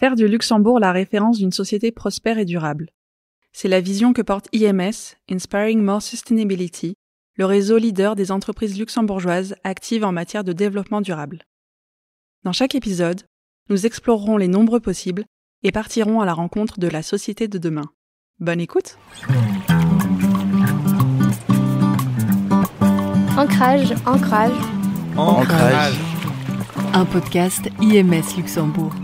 Faire du Luxembourg la référence d'une société prospère et durable. C'est la vision que porte IMS, Inspiring More Sustainability, le réseau leader des entreprises luxembourgeoises actives en matière de développement durable. Dans chaque épisode, nous explorerons les nombreux possibles et partirons à la rencontre de la société de demain. Bonne écoute Ancrage, ancrage, ancrage. Un podcast IMS Luxembourg.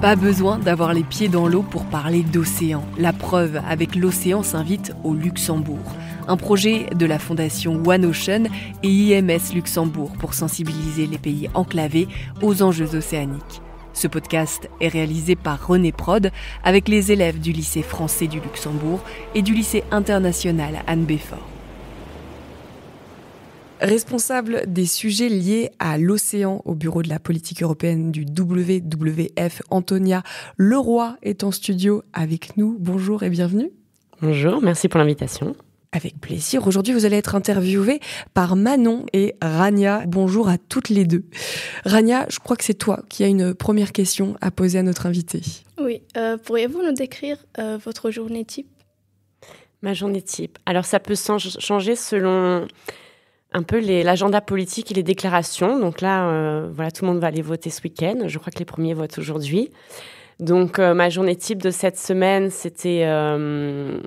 Pas besoin d'avoir les pieds dans l'eau pour parler d'océan. La preuve avec l'océan s'invite au Luxembourg. Un projet de la fondation One Ocean et IMS Luxembourg pour sensibiliser les pays enclavés aux enjeux océaniques. Ce podcast est réalisé par René Prod avec les élèves du lycée français du Luxembourg et du lycée international Anne Beffort. Responsable des sujets liés à l'océan au bureau de la politique européenne du WWF, Antonia Leroy est en studio avec nous. Bonjour et bienvenue. Bonjour, merci pour l'invitation. Avec plaisir. Aujourd'hui, vous allez être interviewé par Manon et Rania. Bonjour à toutes les deux. Rania, je crois que c'est toi qui as une première question à poser à notre invité. Oui. Euh, pourriez-vous nous décrire euh, votre journée type Ma journée type. Alors, ça peut changer selon un peu l'agenda politique et les déclarations. Donc là, euh, voilà, tout le monde va aller voter ce week-end. Je crois que les premiers votent aujourd'hui. Donc euh, ma journée type de cette semaine, c'était euh,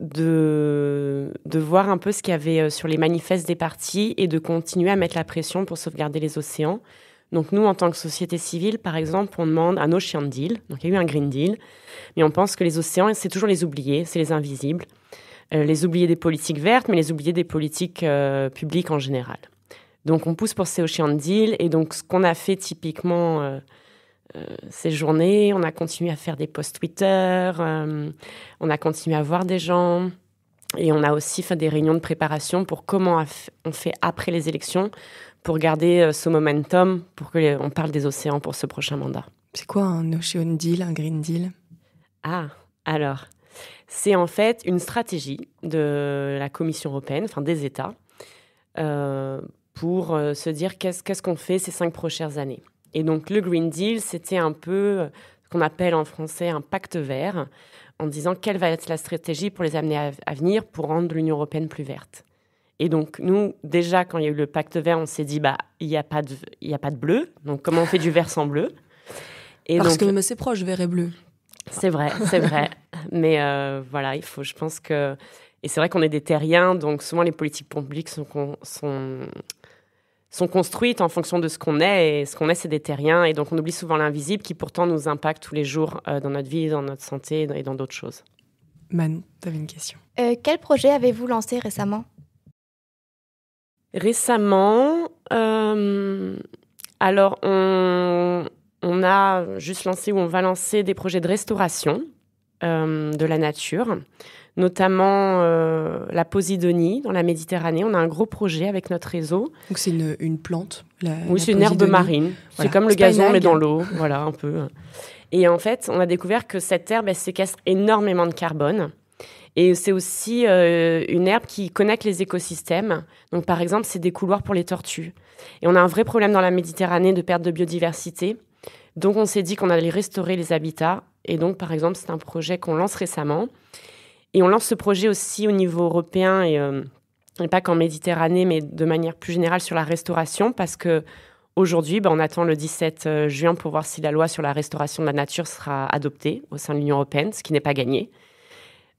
de, de voir un peu ce qu'il y avait sur les manifestes des partis et de continuer à mettre la pression pour sauvegarder les océans. Donc nous, en tant que société civile, par exemple, on demande un Ocean Deal. Donc il y a eu un Green Deal, mais on pense que les océans, c'est toujours les oubliés, c'est les invisibles. Euh, les oublier des politiques vertes, mais les oublier des politiques euh, publiques en général. Donc on pousse pour ces Ocean Deal et donc ce qu'on a fait typiquement euh, ces journées, on a continué à faire des posts Twitter, on a continué à voir des gens et on a aussi fait des réunions de préparation pour comment on fait après les élections pour garder ce momentum pour que on parle des océans pour ce prochain mandat. C'est quoi un Ocean Deal, un Green Deal Ah, alors c'est en fait une stratégie de la Commission européenne, enfin des États, euh, pour euh, se dire qu'est-ce qu'on fait ces cinq prochaines années. Et donc le Green Deal, c'était un peu euh, ce qu'on appelle en français un pacte vert, en disant quelle va être la stratégie pour les années à, venir pour rendre l'Union européenne plus verte. Et donc, nous, déjà, quand il y a eu le pacte vert, on s'est dit, bah, il n'y a, pas de, a pas de bleu. Donc, comment on fait du vert sans bleu et Parce donc, que c'est proche, vert et bleu. C'est vrai, c'est vrai. Mais euh, voilà, il faut, je pense que. Et c'est vrai qu'on est des terriens, donc souvent les politiques publiques sont, sont, sont construites en fonction de ce qu'on est. Et ce qu'on est, c'est des terriens. Et donc on oublie souvent l'invisible qui pourtant nous impacte tous les jours euh, dans notre vie, dans notre santé et dans d'autres choses. Manon, tu avais une question. Euh, quel projet avez-vous lancé récemment Récemment, alors on on a juste lancé ou on va lancer des projets de restauration euh, de la nature, notamment euh, la Posidonie dans la Méditerranée. On a un gros projet avec notre réseau. Donc c'est une, plante Oui, c'est une herbe marine. C'est comme le gazon mais dans l'eau, voilà un peu. Et en fait, on a découvert que cette herbe, elle séquestre énormément de carbone. Et c'est aussi euh, une herbe qui connecte les écosystèmes. Donc par exemple, c'est des couloirs pour les tortues. Et on a un vrai problème dans la Méditerranée de perte de biodiversité. Donc on s'est dit qu'on allait restaurer les habitats. Et donc par exemple, c'est un projet qu'on lance récemment. Et on lance ce projet aussi au niveau européen et, euh, pas qu'en Méditerranée, mais de manière plus générale sur la restauration, parce que aujourd'hui, bah, on attend le 17 euh, juin pour voir si la loi sur la restauration de la nature sera adoptée au sein de l'Union européenne, ce qui n'est pas gagné.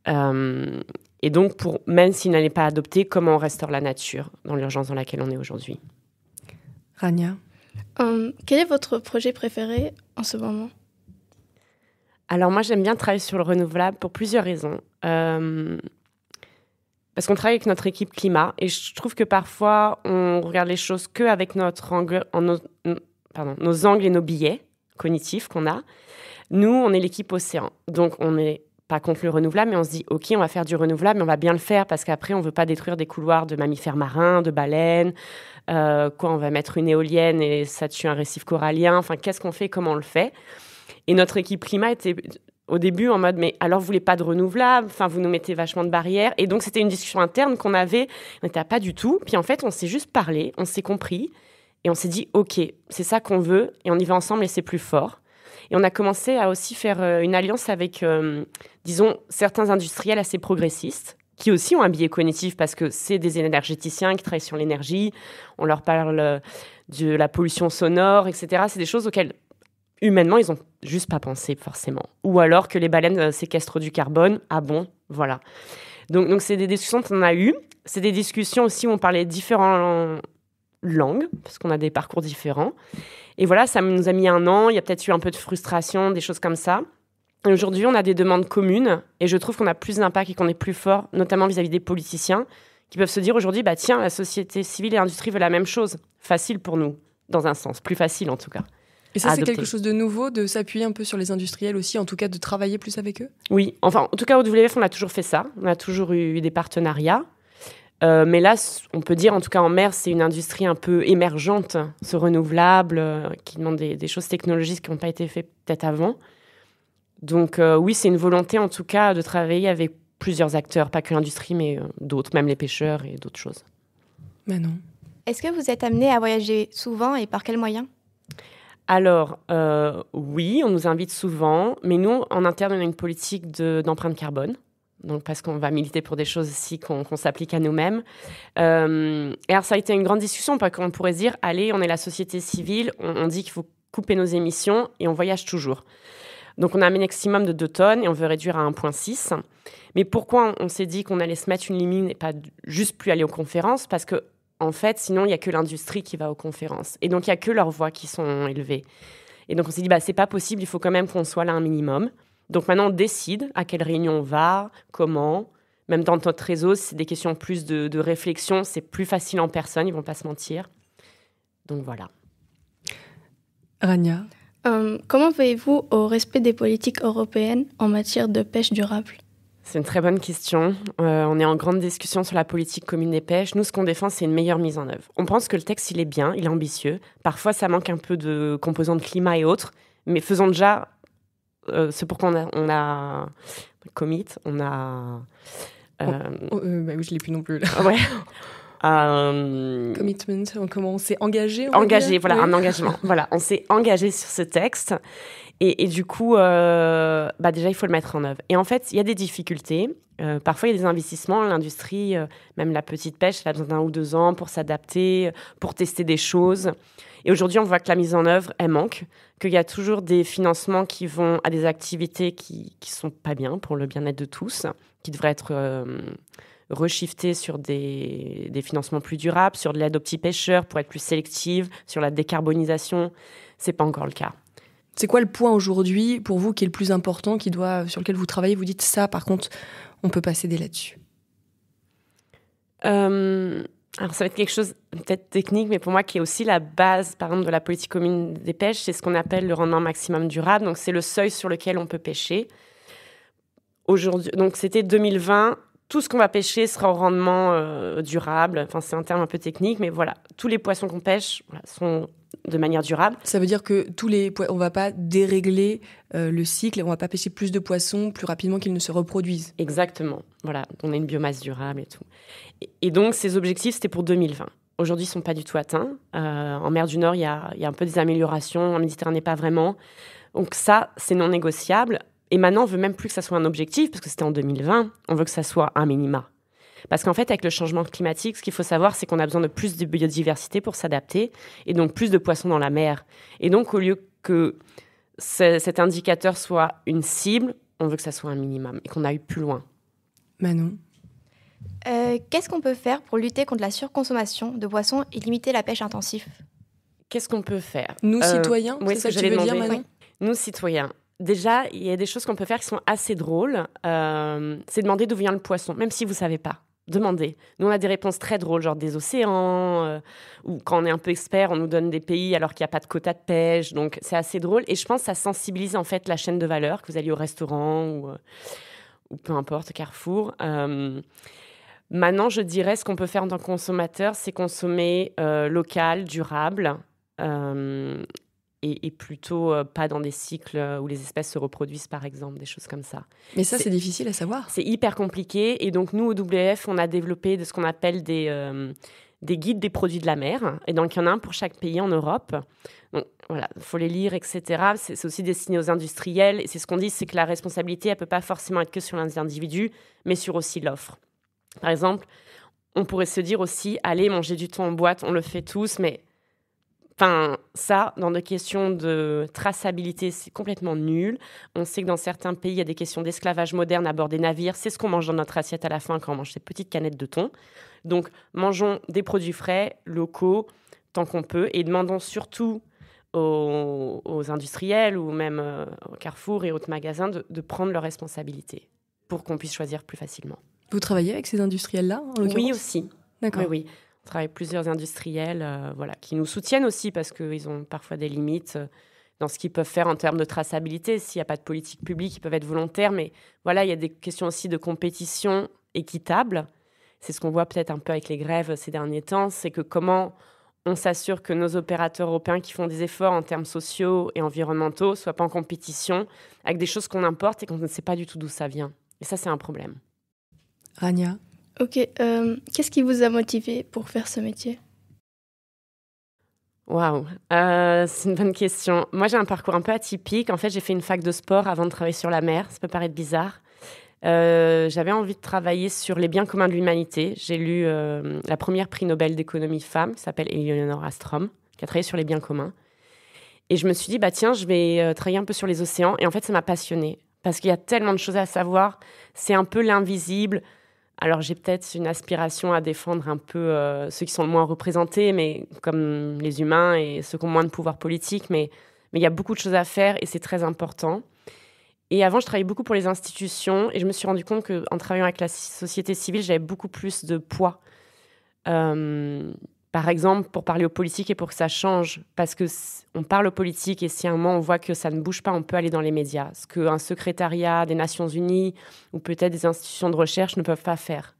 Euh, et donc, pour, même s'il n'allait pas adopté, comment on restaure la nature dans l'urgence dans laquelle on est aujourd'hui Rania Hum, quel est votre projet préféré en ce moment Alors moi j'aime bien travailler sur le renouvelable pour plusieurs raisons. Hum, parce qu'on travaille avec notre équipe climat et je trouve que parfois on regarde les choses que avec notre angle, nos, angles et nos billets cognitifs qu'on a. Nous, on est l'équipe océan. Donc on n'est pas contre le renouvelable, mais on se dit, OK, on va faire du renouvelable, mais on va bien le faire parce qu'après, on ne veut pas détruire des couloirs de mammifères marins, de baleines, euh, quoi, on va mettre une éolienne et ça tue un récif corallien. Enfin, qu'est-ce qu'on fait, comment on le fait Et notre équipe climat était au début en mode mais alors vous voulez pas de renouvelables enfin vous nous mettez vachement de barrières et donc c'était une discussion interne qu'on avait on n'était pas du tout puis en fait on s'est juste parlé on s'est compris et on s'est dit ok c'est ça qu'on veut et on y va ensemble et c'est plus fort et on a commencé à aussi faire euh, une alliance avec euh, disons certains industriels assez progressistes qui aussi ont un biais cognitif parce que c'est des énergéticiens qui travaillent sur l'énergie, on leur parle euh, de la pollution sonore, etc. C'est des choses auxquelles, humainement, ils n'ont juste pas pensé forcément. Ou alors que les baleines euh, séquestrent du carbone, ah bon, voilà. Donc, donc c'est des discussions qu'on a eues. C'est des discussions aussi où on parlait différentes langues, parce qu'on a des parcours différents. Et voilà, ça nous a mis un an, il y a peut-être eu un peu de frustration, des choses comme ça. Aujourd'hui, on a des demandes communes et je trouve qu'on a plus d'impact et qu'on est plus fort, notamment vis-à-vis des politiciens, qui peuvent se dire aujourd'hui, bah tiens, la société civile et l'industrie veulent la même chose. Facile pour nous, dans un sens, plus facile en tout cas. Et ça, c'est quelque chose de nouveau, de s'appuyer un peu sur les industriels aussi, en tout cas de travailler plus avec eux Oui, enfin, en tout cas, au WF, on a toujours fait ça. On a toujours eu, des partenariats. Euh, mais là, on peut dire, en tout cas en mer, c'est une industrie un peu émergente, ce renouvelable, euh, qui demande des, des choses technologiques qui n'ont pas été faites peut-être avant. Donc euh, oui, c'est une volonté en tout cas de travailler avec plusieurs acteurs, pas que l'industrie, mais euh, d'autres, même les pêcheurs et d'autres choses. Mais non. Est-ce que vous êtes amené à voyager souvent et par quels moyens alors, euh, oui, on nous invite souvent, mais nous, en interne, on a une politique d'empreinte carbone. Donc, parce qu'on va militer pour des choses aussi qu'on s'applique à nous-mêmes. et alors, ça a été une grande discussion, parce qu'on pourrait dire, allez, on est la société civile, on dit qu'il faut couper nos émissions et on voyage toujours. Donc on a un maximum de 2 tonnes et on veut réduire à 1,6. Mais pourquoi on s'est dit qu'on allait se mettre une limite et pas juste plus aller aux conférences Parce que en fait, sinon, il n'y a que l'industrie qui va aux conférences. Et donc, il n'y a que leurs voix qui sont élevées. Et donc, on s'est dit, bah, c'est pas possible, il faut quand même qu'on soit là un minimum. Donc, maintenant, on décide à quelle réunion on va, comment. Même dans notre réseau, c'est des questions plus de, réflexion, c'est plus facile en personne, ils vont pas se mentir. Donc, voilà. Rania euh, comment veillez-vous au respect des politiques européennes en matière de pêche durable c'est une très bonne question. Euh, on est en grande discussion sur la politique commune des pêches. Nous, ce qu'on défend, c'est une meilleure mise en œuvre. On pense que le texte, il est bien, il est ambitieux. Parfois, ça manque un peu de composants de climat et autres, mais faisons déjà euh, ce pourquoi on a, on a commit, on a. Euh, oh, oh, bah oui, je l'ai plus non plus. Là. Ouais. Euh, Commitment, comment on s'est engagé Engagé, voilà, un engagement. voilà, on s'est engagé sur ce texte. Et, du coup, euh, bah déjà, il faut le mettre en œuvre. Et en fait, il y a des difficultés. Euh, parfois, il y a des investissements. L'industrie, même la petite pêche, elle a besoin ou deux ans pour s'adapter, pour tester des choses. Et aujourd'hui, on voit que la mise en œuvre, elle manque, qu'il y a toujours des financements qui vont à des activités qui ne sont pas bien pour le bien-être de tous, qui devraient être euh, reshiftés sur des, financements plus durables, sur de l'aide aux petits pêcheurs pour être plus sélective, sur la décarbonisation. C'est pas encore le cas. C'est quoi le point aujourd'hui pour vous qui est le plus important, qui doit, sur lequel vous travaillez Vous dites ça, par contre, on peut pas céder là-dessus. Euh alors, ça va être quelque chose peut-être technique, mais pour moi, qui est aussi la base, par exemple, de la politique commune des pêches, c'est ce qu'on appelle le rendement maximum durable. Donc, c'est le seuil sur lequel on peut pêcher. Aujourd'hui, donc, c'était 2020. Tout ce qu'on va pêcher sera au rendement euh, durable. Enfin, c'est un terme un peu technique, mais voilà, tous les poissons qu'on pêche sont de manière durable. Ça veut dire que tous les on va pas dérégler euh, le cycle, on va pas pêcher plus de poissons plus rapidement qu'ils ne se reproduisent. Exactement. Voilà, on a une biomasse durable et tout. Et, donc ces objectifs, c'était pour 2020. Aujourd'hui, ils sont pas du tout atteints. Euh, en mer du Nord, il y a, un peu des améliorations. En Méditerranée, pas vraiment. Donc ça, c'est non négociable. Et maintenant, on veut même plus que ça soit un objectif, parce que c'était en 2020. On veut que ça soit un minima, parce qu'en fait, avec le changement climatique, ce qu'il faut savoir, c'est qu'on a besoin de plus de biodiversité pour s'adapter, et donc plus de poissons dans la mer. Et donc, au lieu que cet indicateur soit une cible, on veut que ça soit un minimum et qu'on aille plus loin. Manon euh, Qu'est-ce qu'on peut faire pour lutter contre la surconsommation de poissons et limiter la pêche intensive Qu'est-ce qu'on peut faire Nous, euh, citoyens, oui, c'est ce que, je j'allais dire, Manon Nous, citoyens, déjà, il y a des choses qu'on peut faire qui sont assez drôles. Euh, c'est demander d'où vient le poisson, même si vous ne savez pas. Demandez. Nous, on a des réponses très drôles, genre des océans, euh, ou quand on est un peu expert, on nous donne des pays alors qu'il n'y a pas de quota de pêche. Donc, c'est assez drôle. Et je pense que ça sensibilise en fait la chaîne de valeur, que vous alliez au restaurant ou, euh, ou peu importe, Carrefour. Euh, maintenant, je dirais ce qu'on peut faire en tant que consommateur, c'est consommer local, durable et, plutôt euh, pas dans des cycles euh, où les espèces se reproduisent, par exemple, des choses comme ça. Mais ça, c'est difficile à savoir. C'est hyper compliqué. Et donc, nous, au WF, on a développé de ce qu'on appelle des, euh, des guides des produits de la mer. Et donc, il y en a un pour chaque pays en Europe. Donc, voilà, il faut les lire, etc. C'est aussi destiné aux industriels. Et c'est ce qu'on dit, c'est que la responsabilité, elle ne peut pas forcément être que sur l'individu, mais sur aussi l'offre. Par exemple, on pourrait se dire aussi, allez, manger du thon en boîte, on le fait tous, mais Enfin, ça, dans nos questions de traçabilité, c'est complètement nul. On sait que dans certains pays, il y a des questions d'esclavage moderne à bord des navires. C'est ce qu'on mange dans notre assiette à la fin quand on mange ces petites canettes de thon. Donc, mangeons des produits frais, locaux, tant qu'on peut, et demandons surtout aux, industriels ou même euh, au Carrefour et autres magasins de, prendre leurs responsabilités pour qu'on puisse choisir plus facilement. Vous travaillez avec ces industriels-là, Oui, aussi. D'accord. Oui, oui travaille plusieurs industriels euh, voilà, qui nous soutiennent aussi parce qu'ils ont parfois des limites euh, dans ce qu'ils peuvent faire en termes de traçabilité. S'il n'y a pas de politique publique, ils peuvent être volontaires. Mais voilà, il y a des questions aussi de compétition équitable. C'est ce qu'on voit peut-être un peu avec les grèves ces derniers temps. C'est que comment on s'assure que nos opérateurs européens qui font des efforts en termes sociaux et environnementaux ne soient pas en compétition avec des choses qu'on importe et qu'on ne sait pas du tout d'où ça vient. Et ça, c'est un problème. Rania Ok, euh, qu'est-ce qui vous a motivé pour faire ce métier Waouh, euh, c'est une bonne question. Moi, j'ai un parcours un peu atypique. En fait, j'ai fait une fac de sport avant de travailler sur la mer. Ça peut paraître bizarre. Euh, j'avais envie de travailler sur les biens communs de l'humanité. J'ai lu la première prix Nobel d'économie femme, qui s'appelle Eleonore Astrom, qui a travaillé sur les biens communs. Et je me suis dit, bah tiens, je vais travailler un peu sur les océans. Et en fait, ça m'a passionnée, parce qu'il y a tellement de choses à savoir. C'est un peu l'invisible, alors j'ai peut-être une aspiration à défendre un peu euh, ceux qui sont le moins représentés, mais comme les humains et ceux qui ont moins de pouvoir politique, mais il y a beaucoup de choses à faire et c'est très important. Et avant, je travaillais beaucoup pour les institutions et je me suis rendu compte qu'en travaillant avec la société civile, j'avais beaucoup plus de poids. Euh, par exemple, pour parler aux politiques et pour que ça change, parce que on parle aux politiques et si à un moment on voit que ça ne bouge pas, on peut aller dans les médias, ce qu'un secrétariat des Nations Unies ou peut-être des institutions de recherche ne peuvent pas faire.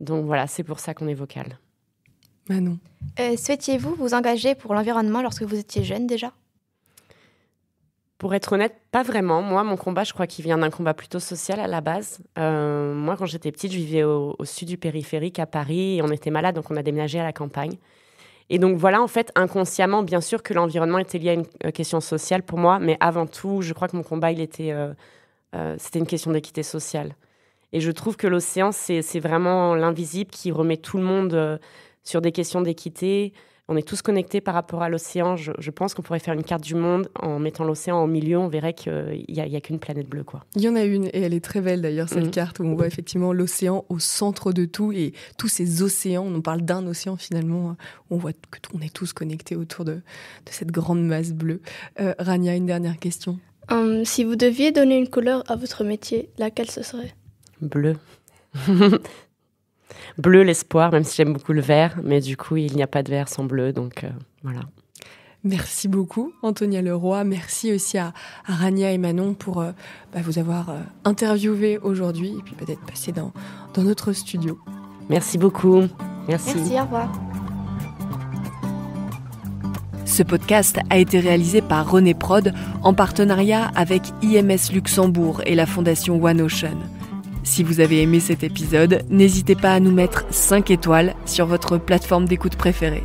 Donc voilà, c'est pour ça qu'on est vocal. Manon. Euh, souhaitiez-vous vous engager pour l'environnement lorsque vous étiez jeune déjà pour être honnête, pas vraiment. Moi, mon combat, je crois qu'il vient d'un combat plutôt social à la base. Euh, moi, quand j'étais petite, je vivais au, sud du périphérique, à Paris, et on était malade, donc on a déménagé à la campagne. Et donc voilà, en fait, inconsciemment, bien sûr que l'environnement était lié à une euh, question sociale pour moi, mais avant tout, je crois que mon combat, il était, euh, c'était une question d'équité sociale. Et je trouve que l'océan, c'est vraiment l'invisible qui remet tout le monde sur des questions d'équité, on est tous connectés par rapport à l'océan. Je, pense qu'on pourrait faire une carte du monde en mettant l'océan en milieu. On verrait qu'il n'y a, qu'une planète bleue. Quoi. Il y en a une, et elle est très belle d'ailleurs, cette mhm. carte où on voit effectivement l'océan au centre de tout et tous ces océans. On parle d'un océan finalement. Hein. On voit qu'on est tous connectés autour de, cette grande masse bleue. Euh, Rania, une dernière question. Hum, si vous deviez donner une couleur à votre métier, laquelle ce serait Bleu. Bleu, l'espoir, même si j'aime beaucoup le vert, mais du coup, il n'y a pas de vert sans bleu, donc euh, voilà. Merci beaucoup, Antonia Leroy. Merci aussi à, Rania et Manon pour euh, bah, vous avoir euh, interviewé aujourd'hui et puis peut-être passer dans, notre studio. Merci beaucoup. Merci. Merci, au revoir. Ce podcast a été réalisé par René Prod en partenariat avec IMS Luxembourg et la fondation One Ocean. Si vous avez aimé cet épisode, n'hésitez pas à nous mettre 5 étoiles sur votre plateforme d'écoute préférée.